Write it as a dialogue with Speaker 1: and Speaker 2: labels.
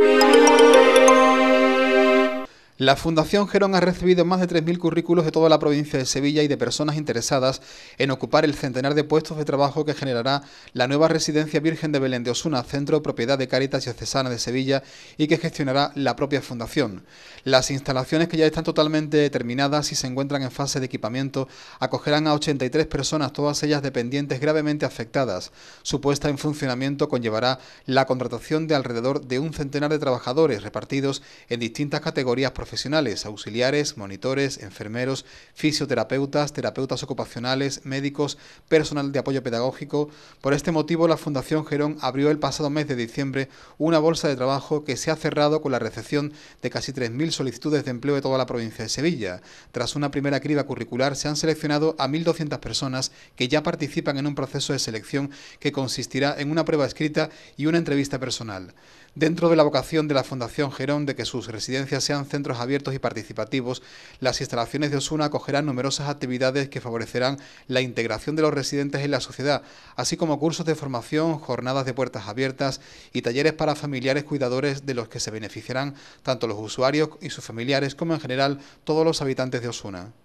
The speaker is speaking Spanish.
Speaker 1: Música La Fundación Gerón ha recibido más de 3.000 currículos de toda la provincia de Sevilla y de personas interesadas en ocupar el centenar de puestos de trabajo que generará la nueva residencia Virgen de Belén de Osuna, centro propiedad de Caritas Diocesana de Sevilla y que gestionará la propia Fundación. Las instalaciones que ya están totalmente terminadas y se encuentran en fase de equipamiento acogerán a 83 personas, todas ellas dependientes gravemente afectadas. Su puesta en funcionamiento conllevará la contratación de alrededor de un centenar de trabajadores repartidos en distintas categorías profesionales, auxiliares, monitores, enfermeros, fisioterapeutas, terapeutas ocupacionales, médicos, personal de apoyo pedagógico. Por este motivo, la Fundación Gerón abrió el pasado mes de diciembre una bolsa de trabajo que se ha cerrado con la recepción de casi 3.000 solicitudes de empleo de toda la provincia de Sevilla. Tras una primera criba curricular, se han seleccionado a 1.200 personas que ya participan en un proceso de selección que consistirá en una prueba escrita y una entrevista personal. Dentro de la vocación de la Fundación Gerón de que sus residencias sean centros abiertos y participativos, las instalaciones de Osuna acogerán numerosas actividades que favorecerán la integración de los residentes en la sociedad, así como cursos de formación, jornadas de puertas abiertas y talleres para familiares cuidadores de los que se beneficiarán tanto los usuarios y sus familiares como en general todos los habitantes de Osuna.